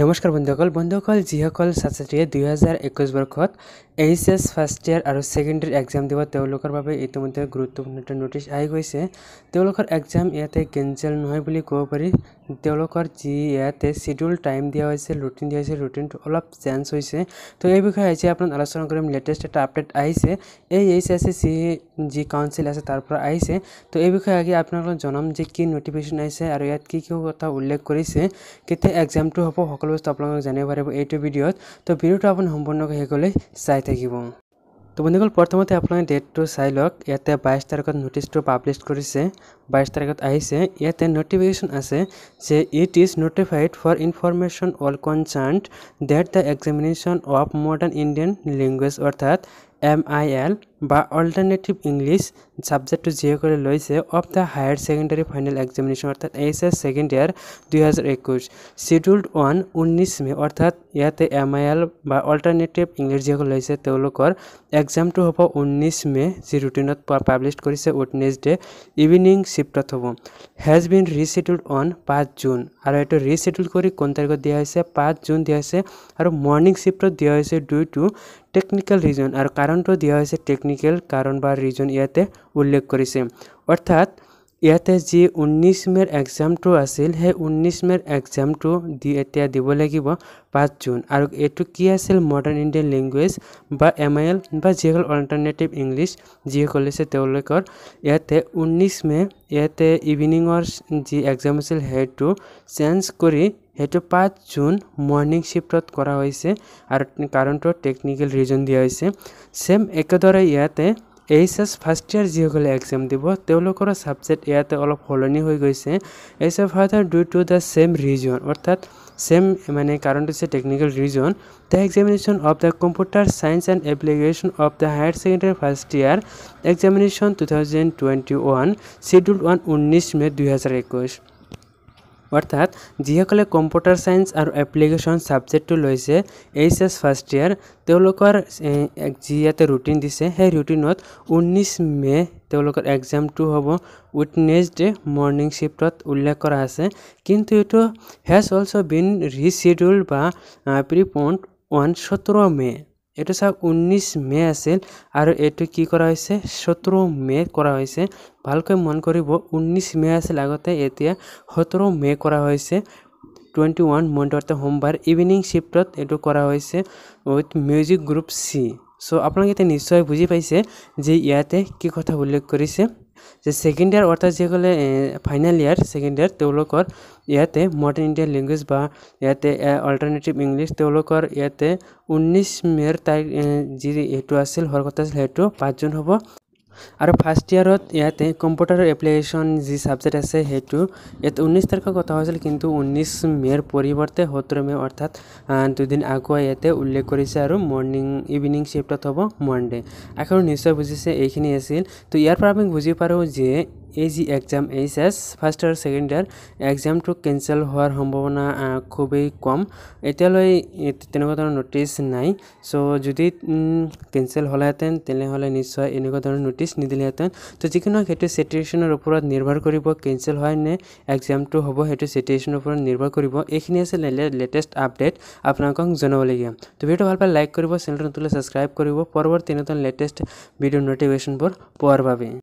নমস্কাৰ বন্ধুসকল বন্ধুসকল যিসকল ছাত্ৰ ছাত্ৰীয়ে দুহেজাৰ একৈছ বৰ্ষত এইচ এছ ফাৰ্ষ্ট ইয়াৰ আৰু ছেকেণ্ড ইয়েৰ এক্সাম দিব তেওঁলোকৰ বাবে ইতিমধ্যে গুৰুত্বপূৰ্ণ এটা নটিছ আহি গৈছে তেওঁলোকৰ এক্সাম ইয়াতে কেঞ্চেল নহয় বুলি ক'ব পাৰি তেওঁলোকৰ যি ইয়াতে শ্বিডিউল টাইম দিয়া হৈছে ৰুটিন দিয়া হৈছে ৰুটিনটো অলপ চেঞ্জ হৈছে ত' এই বিষয়ে আজি আপোনাক আলোচনা কৰিম লেটেষ্ট এটা আপডেট আহিছে এই এইচ এছ এছ চি যি কাউঞ্চিল আছে তাৰ পৰা আহিছে তো এই বিষয়ে আজি আপোনালোকক জনাম যে কি নটিফিকেশ্যন আহিছে আৰু ইয়াত কি কি কথা উল্লেখ কৰিছে কেতিয়া এক্সামটো হ'ব সকলো বস্তু আপোনালোকক জানিব পাৰিব এইটো ভিডিঅ'ত তো ভিডিঅ'টো আপুনি সম্পূৰ্ণকৈ শেষলৈ চাই থাকিব তো বন্ধুসকল প্ৰথমতে আপোনালোকে ডেটটো চাই লওক ইয়াতে বাইছ তাৰিখত ন'টিছটো পাব্লিছ কৰিছে বাইছ তাৰিখত আহিছে ইয়াতে ন'টিফিকেশ্যন আছে যে it is notified for information all concern that the examination of modern Indian language অৰ্থাৎ এম আই এল বা অল্টারনেটিভ ইংলিছ ছাবজেক্টটো যিসকলে লৈছে of the higher secondary final examination অৰ্থাৎ এইচ এছ ছেকেণ্ড ইয়াৰ দুহেজাৰ একৈছ শ্বিডিউল্ড ওৱান ঊনৈছ May' অৰ্থাৎ ইয়াতে এম আই এল বা অল্টাৰনেটিভ ইংলিছ যিসকল লৈছে তেওঁলোকৰ এক্সামটো হ'ব ঊনৈছ মে' যি ৰুটিনত পাব্লিছ কৰিছে ডে' ইভিনিং শ্বিফ্টত হ'ব হেজ বিন ৰিচেডিউল অন পাঁচ জুন আৰু এইটো ৰিচেডিউল কৰি কোন তাৰিখত দিয়া হৈছে পাঁচ জুন দিয়া হৈছে আৰু মৰ্ণিং শ্বিফ্টত দিয়া হৈছে ডিউ টু টেকনিকেল ৰিজন আৰু কাৰণটো দিয়া হৈছে টেকনিকেল কাৰণ বা ৰিজন ইয়াতে উল্লেখ কৰিছে অৰ্থাৎ ইয়াতে যি ঊনৈছ মে'ৰ এক্সামটো আছিল সেই ঊনৈছ মে'ৰ এক্সামটো দি এতিয়া দিব লাগিব পাঁচ জুন আৰু এইটো কি আছিল মডাৰ্ণ ইণ্ডিয়ান লেংগুৱেজ বা এম আই এল বা যিসকল অল্টাৰনেটিভ ইংলিছ যিসকল আছে তেওঁলোকৰ ইয়াতে ঊনৈছ মে' ইয়াতে ইভিনিঙৰ যি এক্সাম আছিল সেইটো চেঞ্জ কৰি সেইটো পাঁচ জুন মৰ্ণিং শ্বিফ্টত কৰা হৈছে আৰু কাৰণটো টেকনিকেল ৰিজন দিয়া হৈছে চেম একেদৰে ইয়াতে এইচ এছ ফাৰ্ষ্ট ইয়াৰ যিসকলে এক্সাম দিব তেওঁলোকৰ ছাবজেক্ট ইয়াতে অলপ সলনি হৈ গৈছে H S further due to the same reason অৰ্থাৎ ছেম মানে কাৰণটো হৈছে technical reason the examination of the computer science and application of the higher secondary first year examination two thousand twenty one schedule one ঊনৈছ May' দুহেজাৰ একৈছ অৰ্থাৎ যিসকলে computer science আৰু এপ্লিকেশ্যন ছাবজেক্টটো লৈছে এইচ এছ ফাৰ্ষ্ট ইয়াৰ তেওঁলোকৰ যি ইয়াতে ৰুটিন দিছে সেই ৰুটিনত ঊনৈছ মে' তেওঁলোকৰ এক্সামটো হ'ব উইটনেজডে মৰ্ণিং শ্বিফ্টত উল্লেখ কৰা আছে কিন্তু এইটো হেজ অলছ' বিন ৰিচিডিউল বা প্ৰিপণ্ড ওৱান সোতৰ মে' এইটো চাওক ঊনৈছ মে আছিল আৰু এইটো কি কৰা হৈছে সোতৰ মে কৰা হৈছে ভালকৈ মন কৰিব ঊনৈছ মে আছিল আগতে এতিয়া সোতৰ মে কৰা হৈছে টুৱেণ্টি ওৱান মণ্ডলতে সোমবাৰ ইভিনিং শ্বিফ্টত এইটো কৰা হৈছে উইথ মিউজিক গ্ৰুপ চি চ' আপোনালোকে এতিয়া নিশ্চয় বুজি পাইছে যে ইয়াতে কি কথা উল্লেখ কৰিছে যে ছেকেণ্ড ইয়াৰ অৰ্থাৎ যিসকলে ফাইনেল ইয়াৰ ছেকেণ্ড ইয়াৰ তেওঁলোকৰ ইয়াতে মডাৰ্ণ ইণ্ডিয়ান লেংগুৱেজ বা ইয়াতে অল্টাৰনেটিভ ইংলিছ তেওঁলোকৰ ইয়াতে ঊনৈছ মে'ৰ তাৰিখ যি এইটো আছিল সৰকাৰ আছিল সেইটো পাঁচজন হ'ব আৰু ফাৰ্ষ্ট ইয়াৰত ইয়াতে কম্পিউটাৰ এপ্লিকেশ্যন যি ছাবজেক্ট আছে সেইটো ইয়াত ঊনৈছ তাৰিখৰ কথা হৈছিল কিন্তু ঊনৈছ মে'ৰ পৰিৱৰ্তে সোতৰ মে' অৰ্থাৎ দুদিন আগুৱাই ইয়াতে উল্লেখ কৰিছে আৰু মৰ্ণিং ইভিনিং শ্বিফ্টত হ'ব মনডে' আখৰ নিশ্চয় বুজিছে এইখিনি আছিল ত' ইয়াৰ পৰা আমি বুজি পাৰোঁ যে এই যি exam H S first year second year এক্সামটো কেঞ্চেল হোৱাৰ সম্ভাৱনা খুবেই কম এতিয়ালৈ তেনেকুৱা ধৰণৰ ন'টিছ নাই চ' যদি কেঞ্চেল হ'লেহেঁতেন তেনেহ'লে নিশ্চয় এনেকুৱা ধৰণৰ ন'টিছ নিদিলেহেঁতেন ত' যিকোনো সেইটো চিটুৱেশ্যনৰ ওপৰত নিৰ্ভৰ কৰিব কেঞ্চেল হয় নে এক্সামটো হ'ব সেইটো চিটুৱেশ্যনৰ ওপৰত নিৰ্ভৰ কৰিব এইখিনি আছিল লেটেষ্ট আপডেট আপোনালোকক জনাবলগীয়া ত' ভিডিঅ'টো ভাল পালে লাইক কৰিব চেনেলটো নতুন ছাবস্ক্ৰাইব কৰিব পৰৱৰ্তী নতুন লেটেষ্ট ভিডিঅ' নটিফিকেশ্যনবোৰ পোৱাৰ বাবে